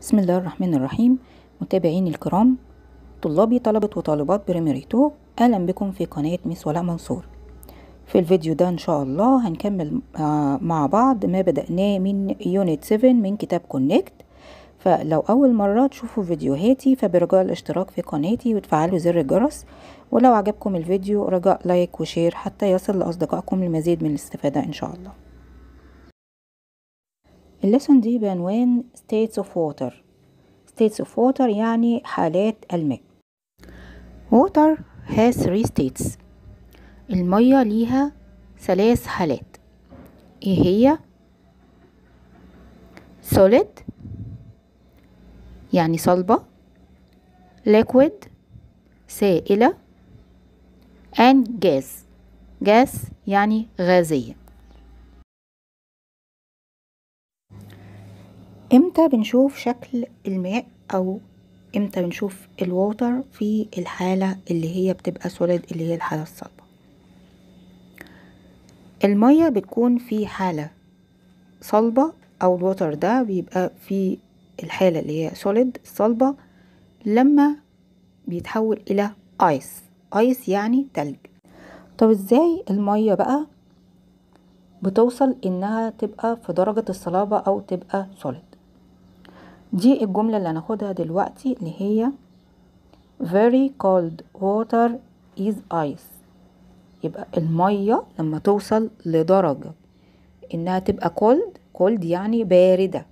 بسم الله الرحمن الرحيم متابعيني الكرام طلابي طلبة وطالبات بريميريتو أهلا بكم في قناة ميس ولاء منصور في الفيديو ده إن شاء الله هنكمل آه، مع بعض ما بدأناه من يونت 7 من كتاب كونكت فلو أول مرة تشوفوا فيديوهاتي فبرجاء الاشتراك في قناتي وتفعلوا زر الجرس ولو عجبكم الفيديو رجاء لايك وشير حتى يصل لأصدقائكم المزيد من الاستفادة إن شاء الله الليسون دي بعنوان states of water states of water يعني حالات الماء water has three states المية ليها ثلاث حالات ايه هي solid يعني صلبة liquid سائلة and gas gas يعني غازية امتى بنشوف شكل الماء او امتى بنشوف الووتر في الحالة اللي هي بتبقى سوليد اللي هي الحالة الصلبة المية بتكون في حالة صلبة او الووتر ده بيبقى في الحالة اللي هي سوليد صلبة لما بيتحول الى ايس ايس يعني تلج طب ازاي المية بقى بتوصل انها تبقى في درجة الصلابة او تبقى سوليد دي الجملة اللي هناخدها دلوقتي اللي هي very cold water is ice يبقى المية لما توصل لدرجة انها تبقى cold cold يعني باردة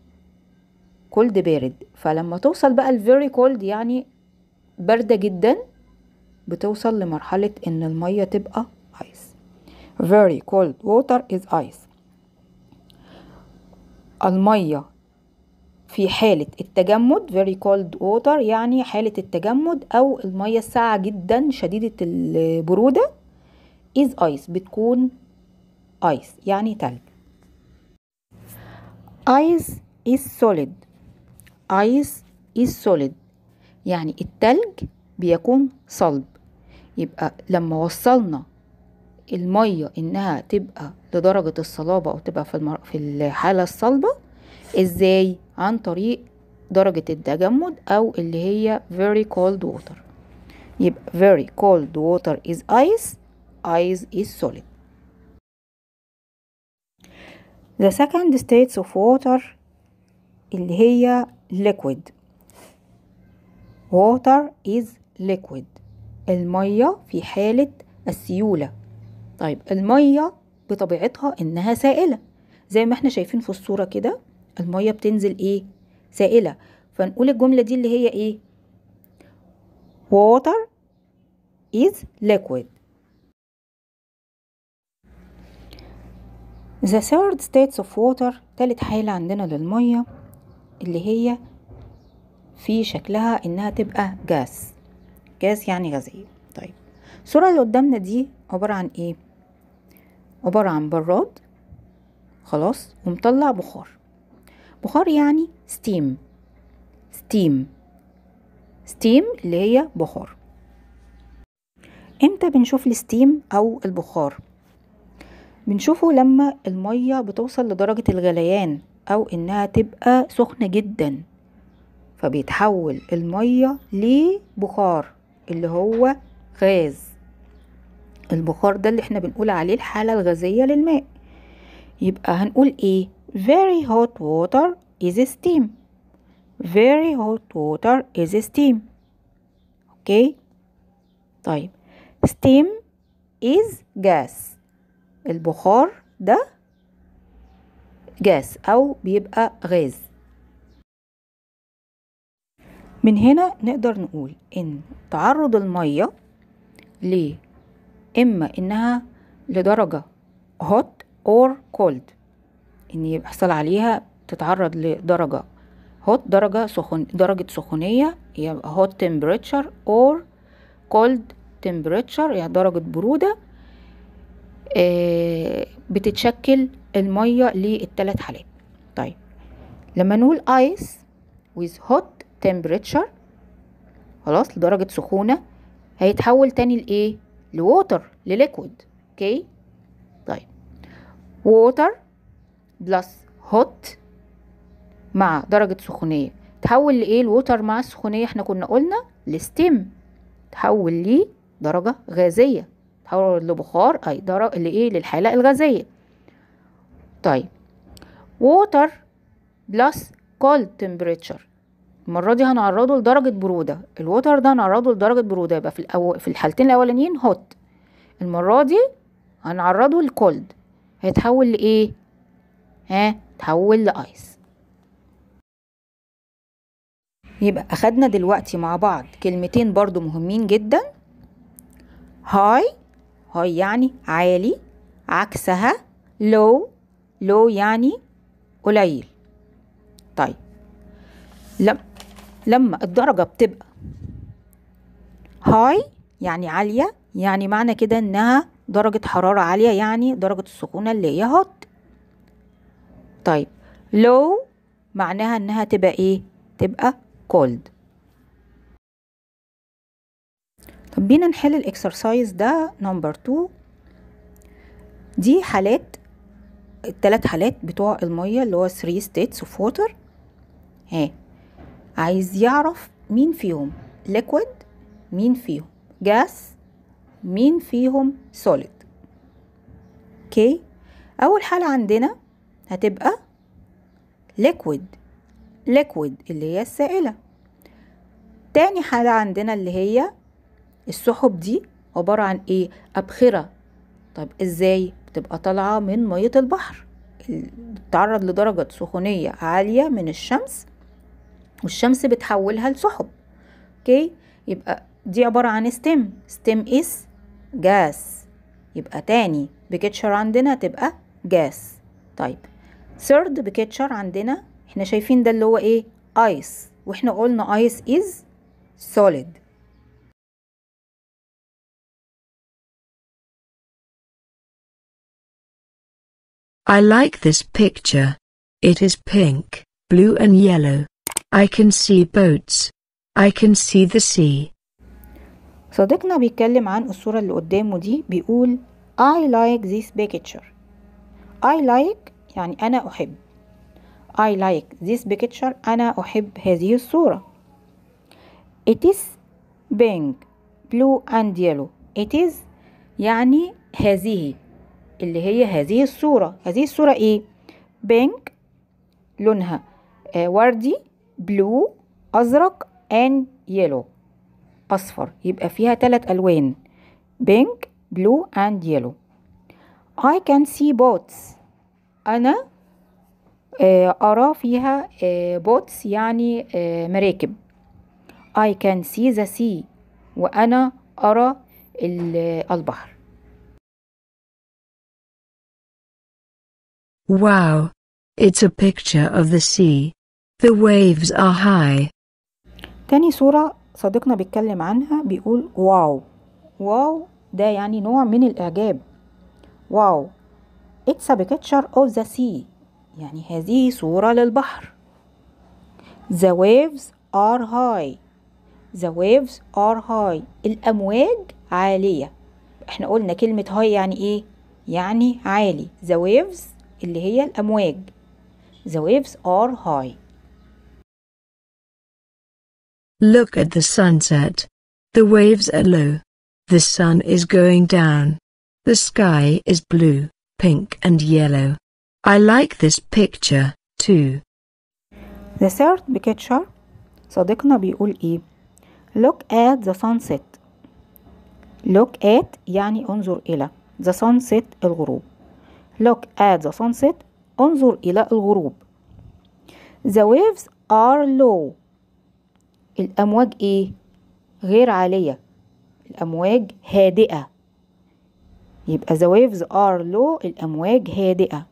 cold بارد فلما توصل بقى very cold يعني باردة جدا بتوصل لمرحلة ان المية تبقى ice very cold water is ice المية في حالة التجمد very cold water يعني حالة التجمد أو المية الساقعة جدا شديدة البرودة is ice بتكون ice يعني تلج ice is solid ice is solid يعني التلج بيكون صلب يبقى لما وصلنا المية إنها تبقى لدرجة الصلابة أو تبقى في, المر... في الحالة الصلبة ازاي عن طريق درجة التجمد او اللي هي very cold water يبقى very cold water is ice ice is solid the second states of water اللي هي liquid water is liquid المية في حالة السيولة طيب المية بطبيعتها إنها سائلة زي ما احنا شايفين في الصورة كده المية بتنزل ايه سائلة فنقول الجملة دي اللي هي ايه water is liquid the third states of water تالت حالة عندنا للمية اللي هي في شكلها انها تبقى gas gas يعني غازية طيب الصورة اللي قدامنا دي عبارة عن ايه عبارة عن براد خلاص ومطلع بخار بخار يعني ستيم ستيم ستيم اللي هي بخار امتى بنشوف الستيم او البخار بنشوفه لما المية بتوصل لدرجة الغليان او انها تبقى سخنة جدا فبيتحول المية لبخار اللي هو غاز البخار ده اللي احنا بنقول عليه الحالة الغازية للماء يبقى هنقول ايه very hot water is steam very hot water is steam اوكي طيب steam is gas البخار ده gas او بيبقى غاز من هنا نقدر نقول ان تعرض الميه ليه اما انها لدرجه هوت or cold ان يحصل عليها تتعرض لدرجة hot درجة سخن درجة سخونية يبقى hot temperature or cold temperature يعني درجة برودة آه، بتتشكل المية للتلات حالات طيب لما نقول ice with hot temperature خلاص لدرجة سخونة هيتحول تاني لإيه؟ لووتر لليكويد اوكي water plus hot مع درجة سخونية تحول لإيه الوتر مع السخونية احنا كنا قلنا لستيم تحول لدرجة غازية تحول لبخار أي درجة لإيه للحالة الغازية طيب water plus cold temperature المرة دي هنعرضه لدرجة برودة الوتر ده هنعرضه لدرجة برودة يبقى في, الأول في الحالتين الأولانيين hot المرة دي هنعرضه لكولد هيتحول لإيه؟ ها تحول لأيس يبقى أخدنا دلوقتي مع بعض كلمتين برضو مهمين جدا هاي هاي يعني عالي عكسها لو لو يعني قليل طيب لم لما الدرجة بتبقى هاي يعني عالية يعني معنى كده إنها درجة حرارة عالية يعني درجة السخونة اللي هي هوت طيب low معناها انها تبقى ايه تبقى cold طب بينا نحل الاكسرسايز ده نمبر 2 دي حالات التلات حالات بتوع الميه اللي هو 3 states of water ها عايز يعرف مين فيهم liquid مين فيهم gas مين فيهم سوليد اوكي اول حاله عندنا هتبقى ليكويد ليكويد اللي هي السائله تاني حاله عندنا اللي هي السحب دي عباره عن ايه ابخره طب ازاي بتبقى طالعه من ميه البحر بتتعرض لدرجه سخونيه عاليه من الشمس والشمس بتحولها لسحب اوكي يبقى دي عباره عن ستيم ستيم اس جاس يبقى تاني بكتشر عندنا تبقى جاس طيب ثيرد بكتشر عندنا احنا شايفين ده اللي هو ايه ايس واحنا قلنا ايس از سوليد I like this picture. It is pink, blue and yellow. I can see boats. I can see the sea. صديقنا بيتكلم عن الصورة اللي قدامه دي بيقول I like this picture I like يعني أنا أحب I like this picture أنا أحب هذه الصورة It is pink blue and yellow It is يعني هذه اللي هي هذه الصورة هذه الصورة إيه؟ بينك لونها آه، وردي بلو أزرق and يلو أصفر يبقى فيها تلات ألوان pink blue and yellow I can see boats أنا أرى فيها boats يعني مراكب I can see the sea وأنا أرى البحر Wow! It's a picture of the sea. The waves are high. تاني صورة صديقنا بيتكلم عنها بيقول واو واو ده يعني نوع من الإعجاب واو It's a picture of the sea يعني هذه صورة للبحر The waves are high The waves are high الأمواج عالية احنا قلنا كلمة هاي يعني ايه؟ يعني عالي The waves اللي هي الأمواج The waves are high Look at the sunset. The waves are low. The sun is going down. The sky is blue, pink and yellow. I like this picture, too. The third picture صديقنا بيقول إيه؟ Look at the sunset. Look at يعني انظر إلى the sunset الغروب. Look at the sunset انظر إلى الغروب. The waves are low. الأمواج إيه؟ غير عالية الأمواج هادئة يبقى the waves are low الأمواج هادئة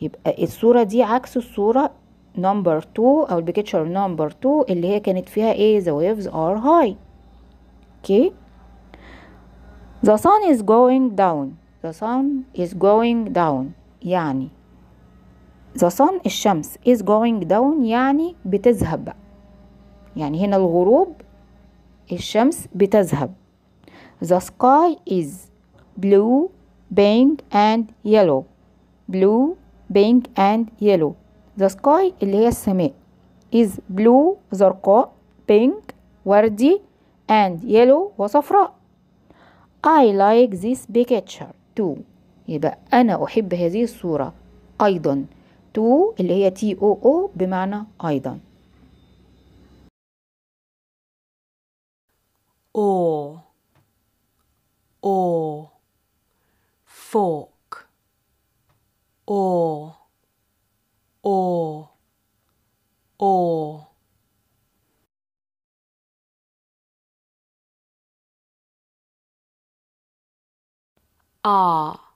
يبقى الصورة دي عكس الصورة نمبر two أو البيكتشر نمبر two اللي هي كانت فيها إيه the waves are high okay the sun is going down the sun is going down يعني the sun الشمس is going down يعني بتذهب بقى يعني هنا الغروب الشمس بتذهب The sky is blue, pink and yellow blue, pink and yellow The sky اللي هي السماء is blue زرقاء pink وردي and yellow وصفراء I like this picture too يبقى أنا أحب هذه الصورة أيضا تو اللي هي تي أو أو بمعنى أيضا or or fork or or or ah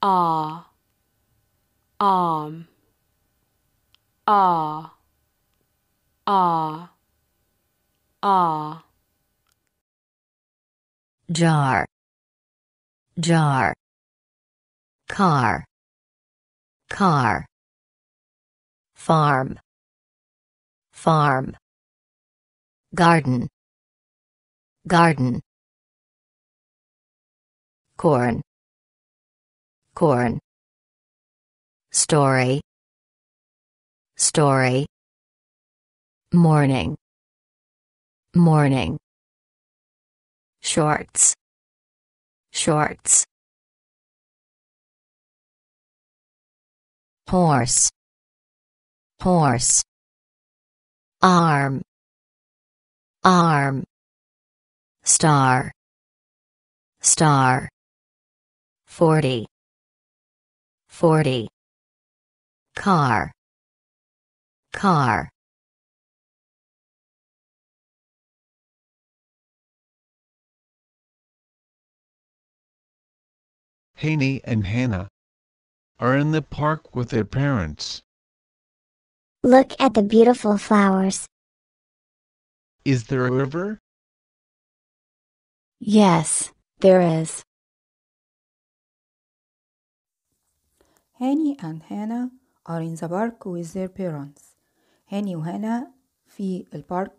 ah arm ah ah ah jar jar car car farm farm garden garden corn corn story story morning morning shorts shorts horse horse arm arm star star 40 40 car car Haney and Hannah, are in the park with their parents. Look at the beautiful flowers. Is there a river? Yes, there is. هاني and Hannah are in the park with their parents. هاني وهانا في البارك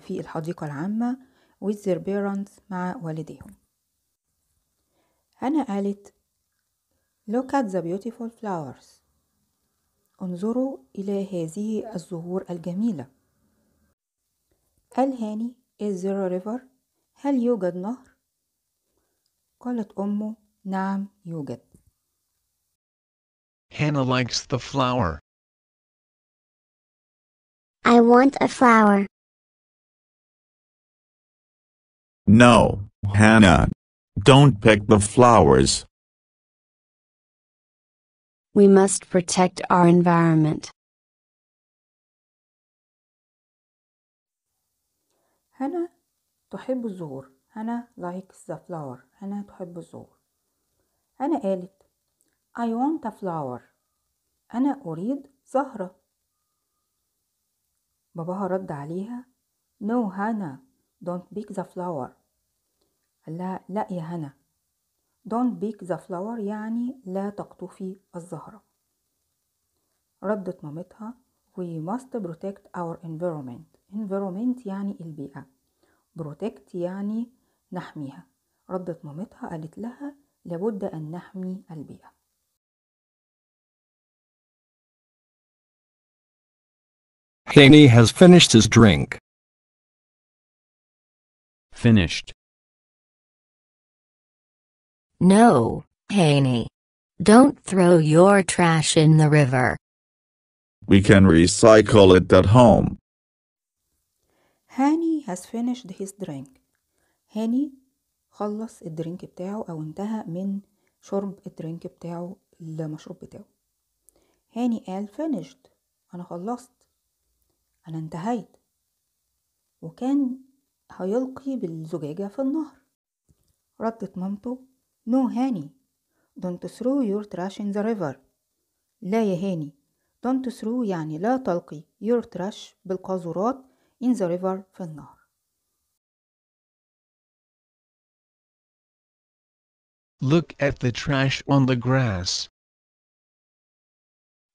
في الحديقة العامة with their parents مع والديهم. هنا قالت Look at the beautiful flowers انظروا إلى هذه الزهور الجميلة قال هاني Is there a river? هل يوجد نهر؟ قالت أمه نعم يوجد Hannah likes the flower. I want a flower. No, Hannah, Don't pick the flowers. We must protect our environment. هنا تحب الزهور هنا likes the flower هنا تحب الزهور أنا قالت I want a flower أنا أريد زهرة باباها رد عليها No Hannah don't pick the flower قال لها لا يا هنا don't pick the flower يعني لا تقطفي الزهرة ردت مامتها we must protect our environment environment يعني البيئة protect يعني نحميها ردت مامتها قالت لها لابد أن نحمي البيئة Haney has finished his drink. Finished. No, Haney. Don't throw your trash in the river. We can recycle it at home. Haney has finished his drink. هاني خلص الدرينك بتاعه أو انتهى من شرب الدرينك بتاعه المشروب بتاعه. هاني قال finished أنا خلصت أنا انتهيت وكان هيلقي بالزجاجة في النهر ردت مامته No, Hanny, don't throw your trash in the river. لا يا هاني don't throw يعني لا تلقي your trash بالقاذورات in the river في النهر. Look at the trash on the grass.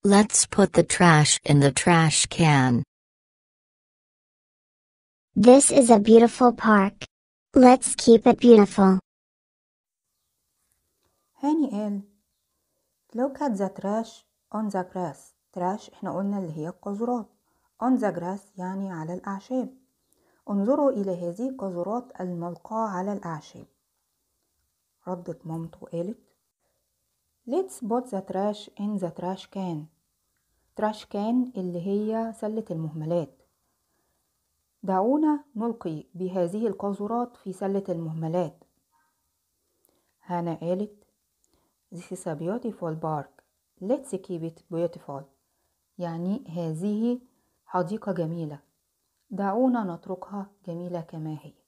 Let's put the trash in the trash can. This is a beautiful park. Let's keep it beautiful. هاني قال لوك at ذا تراش اون ذا جراس تراش احنا قلنا اللي هي القذرات on ذا جراس يعني على الأعشاب انظروا إلى هذه القذرات الملقاة على الأعشاب ردت مامته وقالت Let's put the trash in the trash can trash can اللي هي سلة المهملات دعونا نلقي بهذه القاذورات في سلة المهملات هانا قالت This is a beautiful park. Let's keep it beautiful. يعني هذه حديقة جميلة. دعونا نتركها جميلة كما هي.